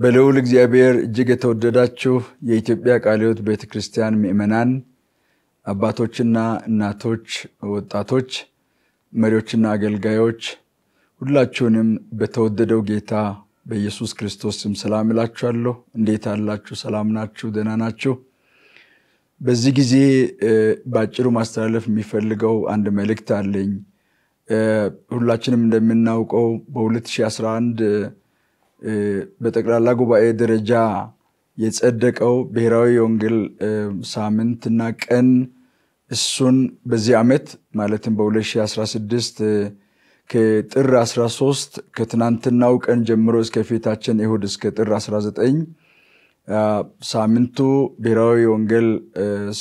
በልዑል እግዚአብሔር እጅግ የተወደዳችሁ የኢትዮጵያ ቃለ ሕይወት ቤተ ክርስቲያን አባቶችና እናቶች፣ ወጣቶች፣ መሪዎችና አገልጋዮች ሁላችሁንም በተወደደው ጌታ በኢየሱስ ክርስቶስ ስም ሰላም እላችኋለሁ። እንዴት አላችሁ? ሰላም ናችሁ? ደህና ናችሁ? በዚህ ጊዜ በአጭሩ ማስተላለፍ የሚፈልገው አንድ መልእክት አለኝ። ሁላችንም እንደምናውቀው በ2011 በጠቅላላ ጉባኤ ደረጃ የጸደቀው ብሔራዊ የወንጌል ሳምንትና ቀን እሱን በዚህ ዓመት ማለትም በ2016 ከጥር 13 ከትናንትናው ቀን ጀምሮ እስከ ፊታችን እሁድ እስከ ጥር 19 ሳምንቱ ብሔራዊ የወንጌል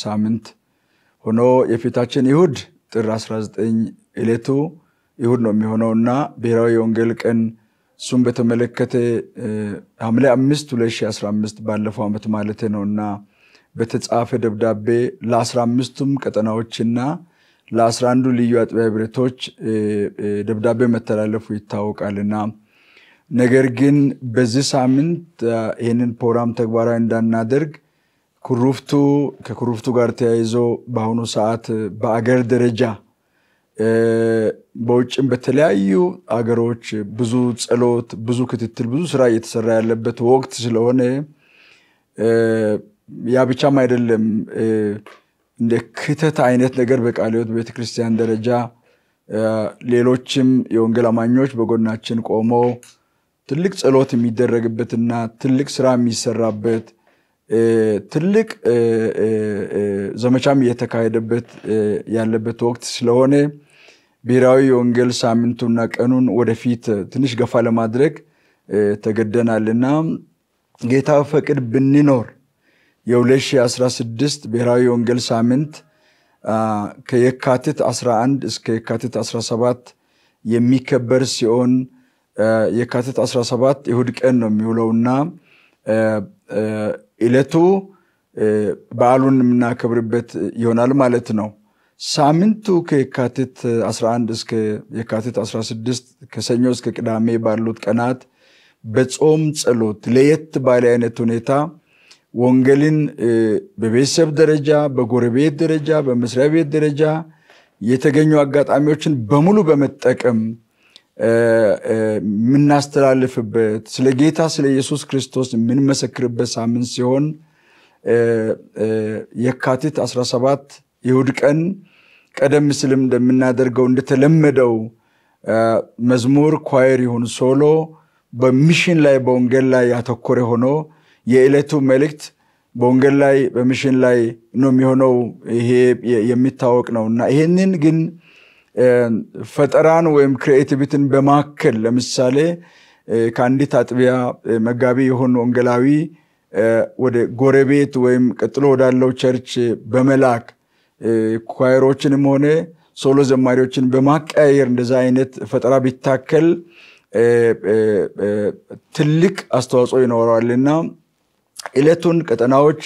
ሳምንት ሆኖ የፊታችን እሁድ ጥር 19 ሌቱ እሁድ ነው የሚሆነው እና ብሔራዊ የወንጌል ቀን እሱም በተመለከተ ሐምሌ አምስት 2015 ባለፈው ዓመት ማለት ነው እና በተጻፈ ደብዳቤ ለአስራ አምስቱም ቀጠናዎችና ለአስራ አንዱ ልዩ አጥቢያ ህብረቶች ደብዳቤ መተላለፉ ይታወቃልና ነገር ግን በዚህ ሳምንት ይህንን ፕሮግራም ተግባራዊ እንዳናደርግ ኩሩፍቱ ከኩሩፍቱ ጋር ተያይዞ በአሁኑ ሰዓት በአገር ደረጃ በውጭም በተለያዩ አገሮች ብዙ ጸሎት፣ ብዙ ክትትል፣ ብዙ ስራ እየተሰራ ያለበት ወቅት ስለሆነ ያ ብቻም አይደለም። እንደ ክተት አይነት ነገር በቃለ ሕይወት ቤተክርስቲያን ደረጃ ሌሎችም የወንጌል አማኞች በጎናችን ቆመው ትልቅ ጸሎት የሚደረግበትና ትልቅ ስራ የሚሰራበት ትልቅ ዘመቻም እየተካሄደበት ያለበት ወቅት ስለሆነ ብሔራዊ የወንጌል ሳምንቱና ቀኑን ወደፊት ትንሽ ገፋ ለማድረግ ተገደናልና ጌታ ፈቅድ ብንኖር የ2016 ብሔራዊ የወንጌል ሳምንት ከየካቲት 11 እስከ የካቲት 17 የሚከበር ሲሆን የካቲት 17 እሁድ ቀን ነው የሚውለውና ዕለቱ በዓሉን የምናከብርበት ይሆናል ማለት ነው። ሳምንቱ ከየካቲት 11 እስከ የካቲት 16 ከሰኞ እስከ ቅዳሜ ባሉት ቀናት በጾም ጸሎት ለየት ባለ አይነት ሁኔታ ወንጌልን በቤተሰብ ደረጃ፣ በጎረቤት ደረጃ፣ በመስሪያ ቤት ደረጃ የተገኙ አጋጣሚዎችን በሙሉ በመጠቀም የምናስተላልፍበት ስለ ጌታ ስለ ኢየሱስ ክርስቶስ የምንመሰክርበት ሳምንት ሲሆን የካቲት 17 ይሁድ ቀን ቀደም ስልም እንደምናደርገው እንደተለመደው መዝሙር፣ ኳየር ይሁን ሶሎ በሚሽን ላይ በወንጌል ላይ ያተኮረ ሆኖ የዕለቱ መልእክት በወንጌል ላይ በሚሽን ላይ ነው የሚሆነው። ይሄ የሚታወቅ ነው እና ይሄንን ግን ፈጠራን ወይም ክሪኤቲቪቲን በማከል ለምሳሌ ከአንዲት አጥቢያ መጋቢ የሆኑ ወንጌላዊ ወደ ጎረቤት ወይም ቀጥሎ ወዳለው ቸርች በመላክ ኳይሮችንም ሆነ ሶሎ ዘማሪዎችን በማቀያየር እንደዛ አይነት ፈጠራ ቢታከል ትልቅ አስተዋጽኦ ይኖረዋልና ዕለቱን ቀጠናዎች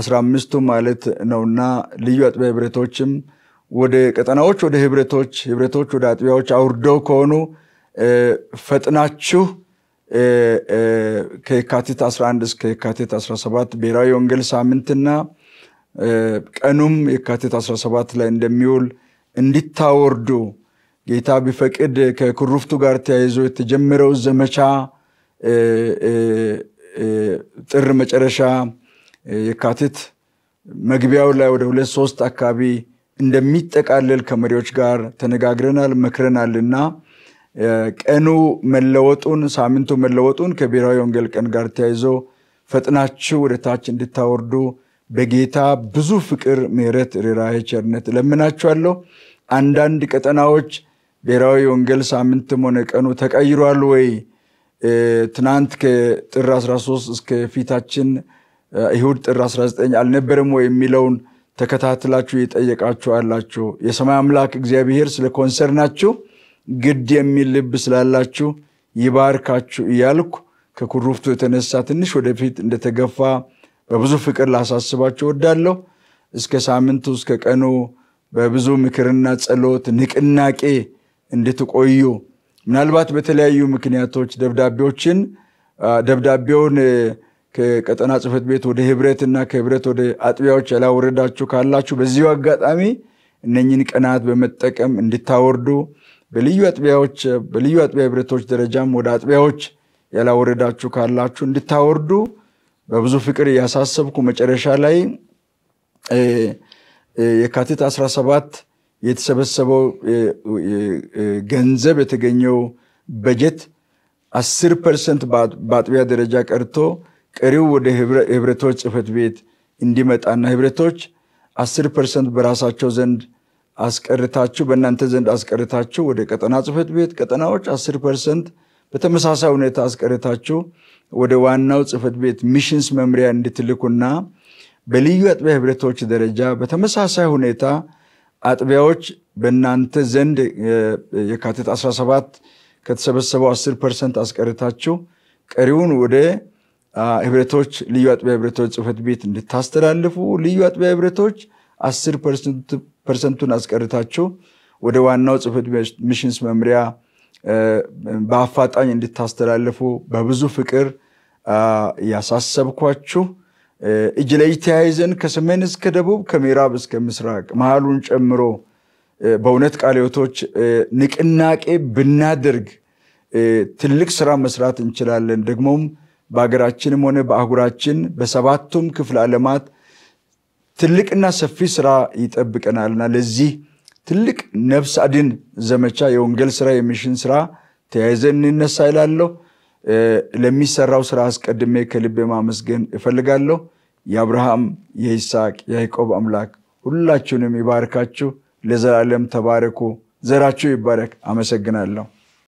አስራ አምስቱ ማለት ነውና ልዩ አጥቢያ ህብረቶችም ወደ ቀጠናዎች፣ ወደ ህብረቶች፣ ህብረቶች ወደ አጥቢያዎች አውርደው ከሆኑ ፈጥናችሁ ከየካቲት 11 እስከ የካቲት 17 ብሔራዊ ወንጌል ሳምንትና ቀኑም የካቲት 17 ላይ እንደሚውል እንዲታወርዱ ጌታ ቢፈቅድ ከኩሩፍቱ ጋር ተያይዞ የተጀመረው ዘመቻ ጥር መጨረሻ የካቲት መግቢያው ላይ ወደ ሁለት ሶስት አካባቢ እንደሚጠቃለል ከመሪዎች ጋር ተነጋግረናል መክረናልና ቀኑ መለወጡን ሳምንቱ መለወጡን ከብሔራዊ ወንጌል ቀን ጋር ተያይዞ ፈጥናችሁ ወደ ታች እንድታወርዱ በጌታ ብዙ ፍቅር፣ ምሕረት፣ ርኅራኄ፣ ቸርነት ለምናችኋለሁ። አንዳንድ ቀጠናዎች ብሔራዊ ወንጌል ሳምንትም ሆነ ቀኑ ተቀይሯል ወይ? ትናንት ከጥር 13 እስከ ፊታችን እሁድ ጥር 19 አልነበረም ወይ የሚለውን ተከታትላችሁ እየጠየቃችሁ አላችሁ። የሰማይ አምላክ እግዚአብሔር ስለ ኮንሰርናችሁ ግድ የሚል ልብ ስላላችሁ ይባርካችሁ እያልኩ ከኩሩፍቱ የተነሳ ትንሽ ወደፊት እንደተገፋ በብዙ ፍቅር ላሳስባችሁ እወዳለሁ። እስከ ሳምንቱ እስከ ቀኑ በብዙ ምክርና ጸሎት ንቅናቄ እንድትቆዩ ምናልባት በተለያዩ ምክንያቶች ደብዳቤዎችን ደብዳቤውን ከቀጠና ጽህፈት ቤት ወደ ህብረትና ከህብረት ወደ አጥቢያዎች ያላወረዳችሁ ካላችሁ በዚሁ አጋጣሚ እነኝን ቀናት በመጠቀም እንድታወርዱ በልዩ አጥቢያዎች በልዩ አጥቢያ ህብረቶች ደረጃም ወደ አጥቢያዎች ያላወረዳችሁ ካላችሁ እንድታወርዱ በብዙ ፍቅር እያሳሰብኩ መጨረሻ ላይ የካቲት 17 የተሰበሰበው ገንዘብ የተገኘው በጀት 10 ፐርሰንት በአጥቢያ ደረጃ ቀርቶ ቀሪው ወደ ህብረቶች ጽህፈት ቤት እንዲመጣና ህብረቶች አስር ፐርሰንት በራሳቸው ዘንድ አስቀርታችሁ በእናንተ ዘንድ አስቀርታችሁ ወደ ቀጠና ጽህፈት ቤት ቀጠናዎች አስር ፐርሰንት በተመሳሳይ ሁኔታ አስቀርታችሁ ወደ ዋናው ጽህፈት ቤት ሚሽንስ መምሪያ እንድትልኩና በልዩ አጥቢያ ህብረቶች ደረጃ በተመሳሳይ ሁኔታ አጥቢያዎች በእናንተ ዘንድ የካቲት 17 ከተሰበሰበው 10 ፐርሰንት አስቀርታችሁ ቀሪውን ወደ ህብረቶች ልዩ አጥቢያ ህብረቶች ጽህፈት ቤት እንድታስተላልፉ ልዩ አጥቢያ ህብረቶች አስር ፐርሰንቱን አስቀርታችሁ ወደ ዋናው ጽህፈት ሚሽንስ መምሪያ በአፋጣኝ እንድታስተላልፉ በብዙ ፍቅር ያሳሰብኳችሁ እጅ ላይ ተያይዘን ከሰሜን እስከ ደቡብ ከምዕራብ እስከ ምስራቅ መሃሉን ጨምሮ በእውነት ቃልዮቶች ንቅናቄ ብናደርግ ትልቅ ስራ መስራት እንችላለን ደግሞም በሀገራችንም ሆነ በአህጉራችን በሰባቱም ክፍለ ዓለማት ትልቅና ሰፊ ስራ ይጠብቀናልና ለዚህ ትልቅ ነፍስ አድን ዘመቻ የወንጌል ስራ የሚሽን ስራ ተያይዘን እንነሳ ይላለሁ። ለሚሰራው ስራ አስቀድሜ ከልቤ ማመስገን እፈልጋለሁ። የአብርሃም የይስሐቅ የያዕቆብ አምላክ ሁላችሁንም ይባርካችሁ። ለዘላለም ተባረኩ። ዘራችሁ ይባረክ። አመሰግናለሁ።